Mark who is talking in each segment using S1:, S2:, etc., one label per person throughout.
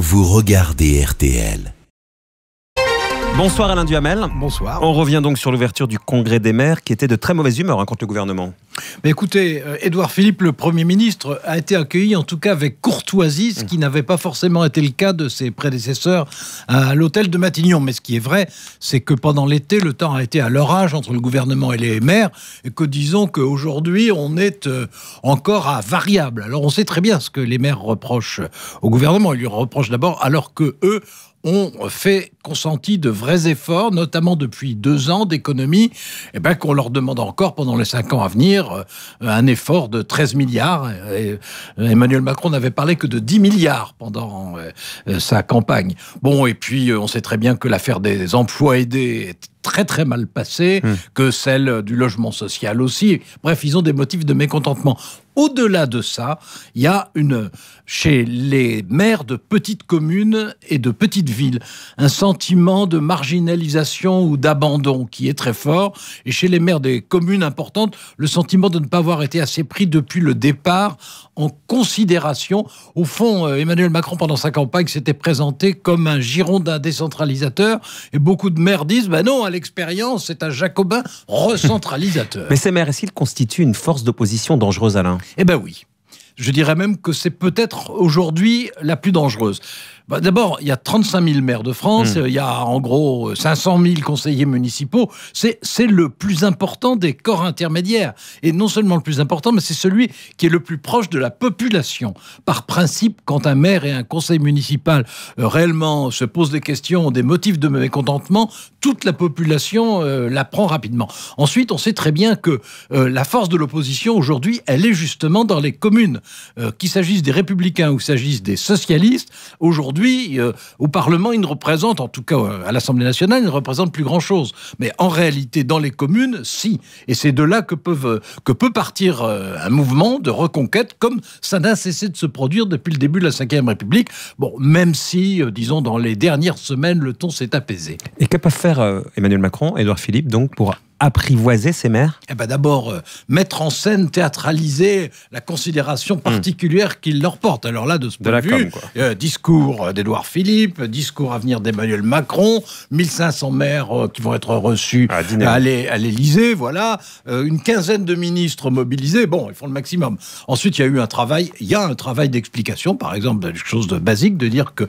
S1: vous regardez RTL.
S2: Bonsoir Alain Duhamel. Bonsoir. On revient donc sur l'ouverture du congrès des maires qui était de très mauvaise humeur hein, contre le gouvernement.
S1: Mais écoutez, euh, Édouard Philippe, le Premier ministre, a été accueilli en tout cas avec courtoisie, ce qui mmh. n'avait pas forcément été le cas de ses prédécesseurs à l'hôtel de Matignon. Mais ce qui est vrai, c'est que pendant l'été, le temps a été à l'orage entre le gouvernement et les maires, et que disons qu'aujourd'hui, on est euh, encore à variable. Alors on sait très bien ce que les maires reprochent au gouvernement. Ils lui reprochent d'abord, alors que eux ont fait consenti de vrais efforts, notamment depuis deux ans d'économie, et eh ben, qu'on leur demande encore pendant les cinq ans à venir euh, un effort de 13 milliards. Et euh, Emmanuel Macron n'avait parlé que de 10 milliards pendant euh, sa campagne. Bon, et puis on sait très bien que l'affaire des emplois aidés est très très mal passé hmm. que celle du logement social aussi. Bref, ils ont des motifs de mécontentement. Au-delà de ça, il y a une, chez les maires de petites communes et de petites villes un sentiment de marginalisation ou d'abandon qui est très fort. Et chez les maires des communes importantes, le sentiment de ne pas avoir été assez pris depuis le départ en considération. Au fond, euh, Emmanuel Macron, pendant sa campagne, s'était présenté comme un Girondin décentralisateur. Et beaucoup de maires disent, ben non, l'expérience, c'est un jacobin recentralisateur. Mais ces maires, est-ce qu'ils constituent une force
S2: d'opposition dangereuse, Alain
S1: Eh ben oui. Je dirais même que c'est peut-être aujourd'hui la plus dangereuse. Bah, d'abord, il y a 35 000 maires de France, hmm. il y a en gros 500 000 conseillers municipaux. C'est le plus important des corps intermédiaires. Et non seulement le plus important, mais c'est celui qui est le plus proche de la population. Par principe, quand un maire et un conseil municipal euh, réellement se posent des questions, des motifs de mécontentement, toute la population euh, l'apprend rapidement. Ensuite, on sait très bien que euh, la force de l'opposition aujourd'hui, elle est justement dans les communes. Euh, qu'il s'agisse des républicains ou s'agisse des socialistes, aujourd'hui, euh, au Parlement, ils ne représentent, en tout cas euh, à l'Assemblée nationale, ils ne représentent plus grand-chose. Mais en réalité, dans les communes, si. Et c'est de là que, peut partir un mouvement de reconquête, comme ça n'a cessé de se produire depuis le début de la Ve République. Bon, même si, disons, dans les dernières semaines, le ton s'est apaisé. Et qu'a pas faire Emmanuel Macron, Édouard Philippe, donc, pour
S2: apprivoiser ces maires
S1: eh ben D'abord, euh, mettre en scène, théâtraliser la considération hmm. particulière qu'ils qu'il leur porte. Alors là, de ce point de, vue, euh, discours euh, d'Édouard Philippe, discours à venir d'Emmanuel Macron, 1500 maires qui vont être reçus à, à l'Élysée, voilà, une quinzaine de ministres mobilisés, bon, ils font le maximum. Ensuite, il y a eu un travail, il y a un travail d'explication, par exemple, quelque chose de basique, de dire que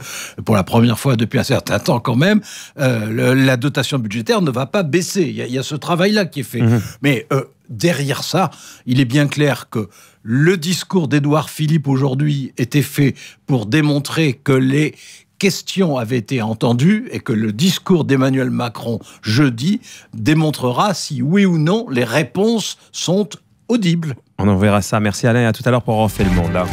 S1: pour la première fois depuis un certain temps quand même, la dotation budgétaire ne va pas baisser. il y a ce travail là qui est fait. Mhm. Mais euh, derrière ça, il est bien clair que le discours d'Edouard Philippe aujourd'hui était fait pour démontrer que les questions avaient été entendues et que le discours d'Emmanuel Macron jeudi démontrera si oui ou non les réponses sont audibles. On en verra ça. Merci Alain à tout à l'heure pour en fait le monde.